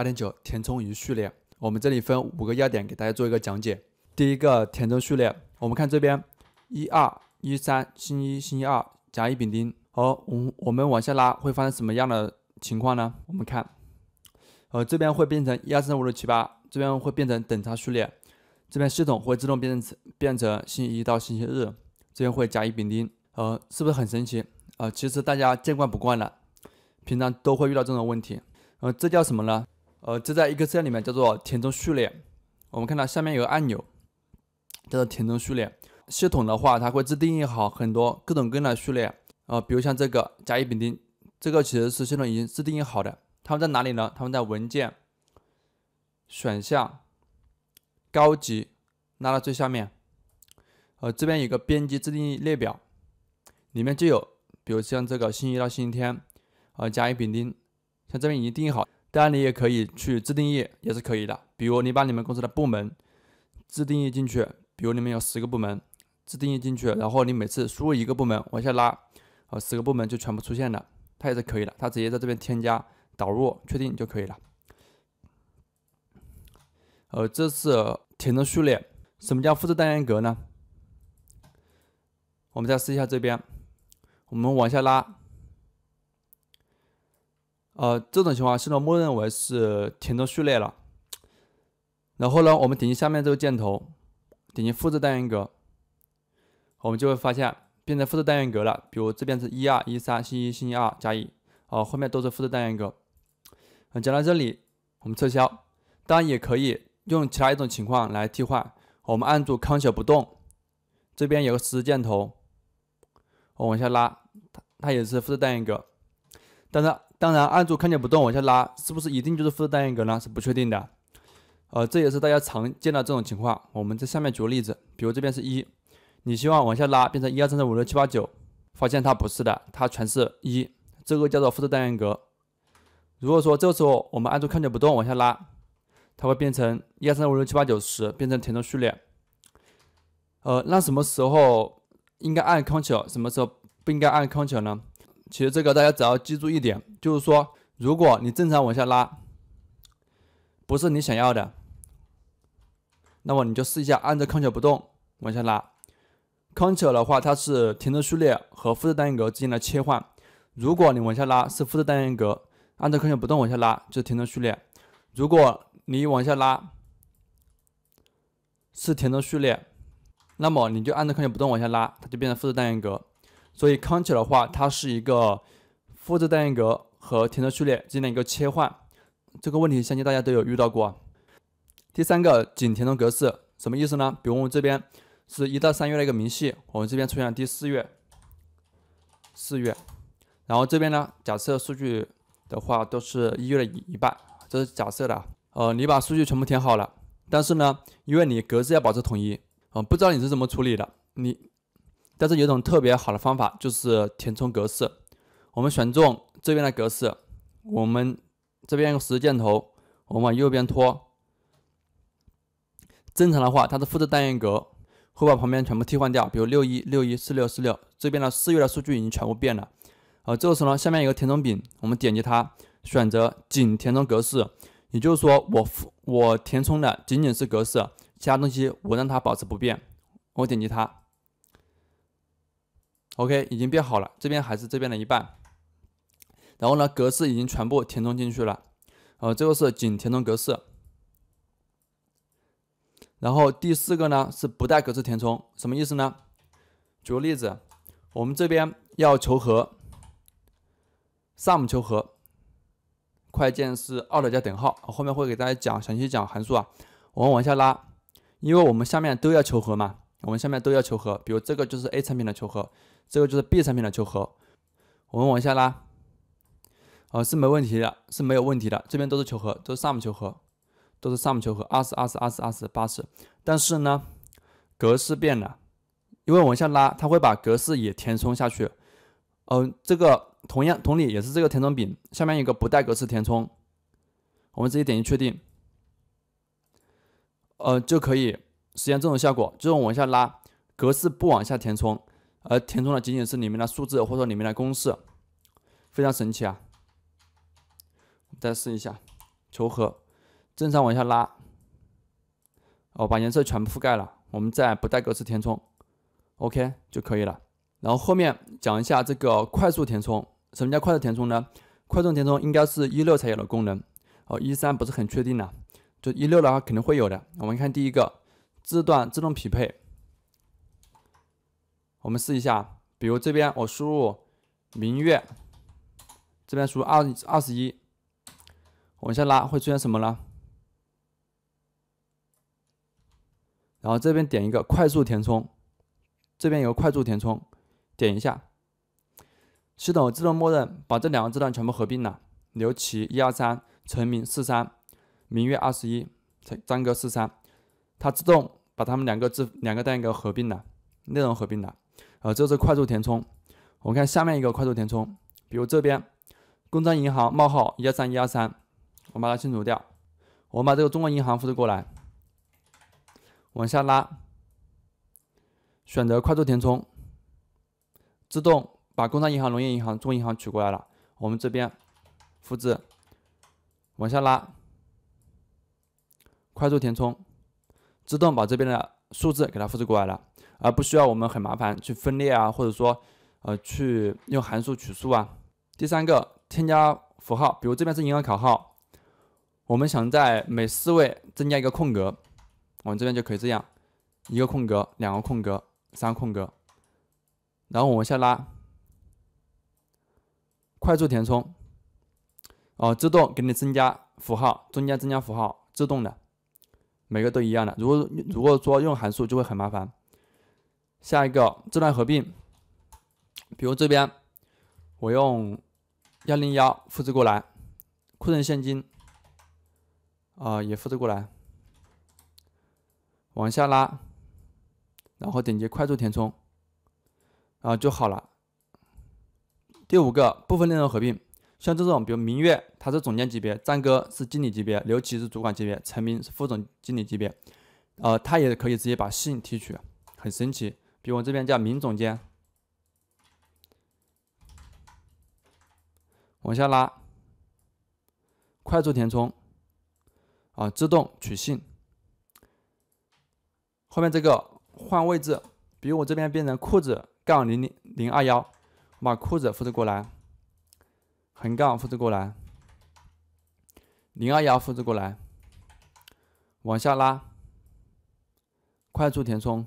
八点九填充一序列，我们这里分五个要点给大家做一个讲解。第一个填充序列，我们看这边一二一三星一星一二甲乙丙丁，呃，我我们往下拉会发生什么样的情况呢？我们看，呃，这边会变成一二三四五六七八，这边会变成等差序列，这边系统会自动变成变成星期一到星期日，这边会甲乙丙丁，呃，是不是很神奇呃，其实大家见惯不惯了，平常都会遇到这种问题，呃，这叫什么呢？呃，这在 Excel 里面叫做填充序列。我们看到下面有个按钮叫做填充序列。系统的话，它会自定义好很多各种各样的序列。呃，比如像这个甲乙丙丁，这个其实是系统已经自定义好的。它们在哪里呢？它们在文件选项高级拉到最下面。呃，这边有个编辑自定义列表，里面就有，比如像这个星期一到星期天，呃，甲乙丙丁，像这边已经定义好。当然，你也可以去自定义，也是可以的。比如，你把你们公司的部门自定义进去，比如你们有十个部门自定义进去，然后你每次输入一个部门往下拉，呃，十个部门就全部出现了，它也是可以的。它直接在这边添加、导入、确定就可以了。呃，这是填充序列。什么叫复制单元格呢？我们再试一下这边，我们往下拉。呃，这种情况系统默认为是填充序列了。然后呢，我们点击下面这个箭头，点击复制单元格，我们就会发现变成复制单元格了。比如这边是一二一三，星期星期二加一，啊，后面都是复制单元格。讲到这里，我们撤销。当然也可以用其他一种情况来替换。我们按住 Ctrl 不动，这边有个十字箭头，我往下拉，它它也是复制单元格，但是。当然，按住 Ctrl 不动往下拉，是不是一定就是复制单元格呢？是不确定的。呃，这也是大家常见的这种情况。我们在下面举个例子，比如这边是一，你希望往下拉变成一二三四五六七八九，发现它不是的，它全是一，这个叫做复制单元格。如果说这个时候我们按住 Ctrl 不动往下拉，它会变成一二三四五六七八九十，变成填充序列。呃，那什么时候应该按 Ctrl，什么时候不应该按 Ctrl 呢？其实这个大家只要记住一点。就是说，如果你正常往下拉，不是你想要的，那么你就试一下按着 Ctrl 不动往下拉。Ctrl 的话，它是填充序列和复制单元格之间的切换。如果你往下拉是复制单元格，按着 Ctrl 不动往下拉就是填充序列；如果你往下拉是填充序列，那么你就按着 Ctrl 不动往下拉，它就变成复制单元格。所以 Ctrl 的话，它是一个复制单元格。和填充序列进行一个切换，这个问题相信大家都有遇到过。第三个，仅填充格式什么意思呢？比如我们这边是一到三月的一个明细，我们这边出现了第四月，四月，然后这边呢，假设数据的话都是一月的一半，这是假设的。呃，你把数据全部填好了，但是呢，因为你格式要保持统一，嗯，不知道你是怎么处理的，你，但是有一种特别好的方法就是填充格式，我们选中。这边的格式，我们这边用十箭头，我们往右边拖。正常的话，它是复制单元格，会把旁边全部替换掉，比如六一六一四六四六，这边的四月的数据已经全部变了。好，这个时候呢，下面有个填充柄，我们点击它，选择仅填充格式，也就是说我我填充的仅仅是格式，其他东西我让它保持不变。我点击它，OK，已经变好了，这边还是这边的一半。然后呢，格式已经全部填充进去了。呃，这个是仅填充格式。然后第四个呢是不带格式填充，什么意思呢？举个例子，我们这边要求和，sum 求和，快键是 Alt 加等号。后面会给大家讲详细讲函数啊。我们往下拉，因为我们下面都要求和嘛，我们下面都要求和。比如这个就是 A 产品的求和，这个就是 B 产品的求和。我们往下拉。呃，是没问题的，是没有问题的。这边都是求和，都是 sum 求和，都是 sum 求和，二十、二十、二十、二十、八十。但是呢，格式变了，因为往下拉，它会把格式也填充下去。嗯，这个同样同理也是这个填充柄下面一个不带格式填充。我们直接点击确定，呃，就可以实现这种效果，就是往下拉，格式不往下填充，而填充的仅仅是里面的数字或者说里面的公式，非常神奇啊。再试一下，求和，正常往下拉。哦，把颜色全部覆盖了。我们再不带格式填充，OK 就可以了。然后后面讲一下这个快速填充。什么叫快速填充呢？快速填充应该是一六才有的功能。哦，一三不是很确定呢。就一六的话肯定会有的。我们看第一个字段自动匹配。我们试一下，比如这边我输入明月，这边输入二二十一。往下拉会出现什么呢？然后这边点一个快速填充，这边有个快速填充，点一下，系统自动默认把这两个字段全部合并了。刘琦一二三，陈明四三，明月二十一，张哥四三，它自动把他们两个字两个单元格合并了，内容合并了。呃，这是快速填充。我们看下面一个快速填充，比如这边，工商银行冒号一二三一二三。我们把它清除掉。我们把这个中国银行复制过来，往下拉，选择快速填充，自动把工商银行、农业银行、中国银行取过来了。我们这边复制，往下拉，快速填充，自动把这边的数字给它复制过来了，而不需要我们很麻烦去分裂啊，或者说呃去用函数取数啊。第三个，添加符号，比如这边是银行卡号。我们想在每四位增加一个空格，我们这边就可以这样：一个空格，两个空格，三个空格，然后往下拉，快速填充，哦，自动给你增加符号，中间增加符号，自动的，每个都一样的。如果如果说用函数就会很麻烦。下一个字段合并，比如这边我用幺零幺复制过来，库存现金。啊，也复制过来，往下拉，然后点击快速填充，啊就好了。第五个，部分内容合并，像这种，比如明月他是总监级别，战哥是经理级别，刘琦是主管级别，陈明是副总经理级别，呃，他也可以直接把姓提取，很神奇。比如我这边叫明总监，往下拉，快速填充。啊，自动取信。后面这个换位置，比如我这边变成裤子杠零零零二幺，把裤子复制过来，横杠复制过来，零二幺复制过来，往下拉，快速填充，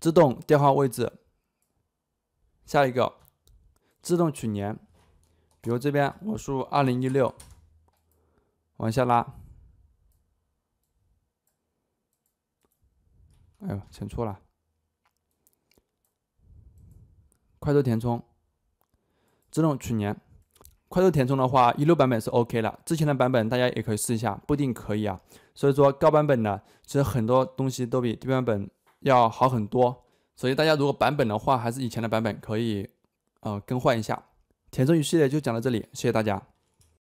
自动调换位置。下一个，自动取年，比如这边我输入二零一六。往下拉，哎呦，填错了。快速填充，自动取年。快速填充的话，一六版本是 OK 了，之前的版本大家也可以试一下，不一定可以啊。所以说高版本呢，其实很多东西都比低版本要好很多。所以大家如果版本的话，还是以前的版本可以，呃，更换一下。填充与系列就讲到这里，谢谢大家。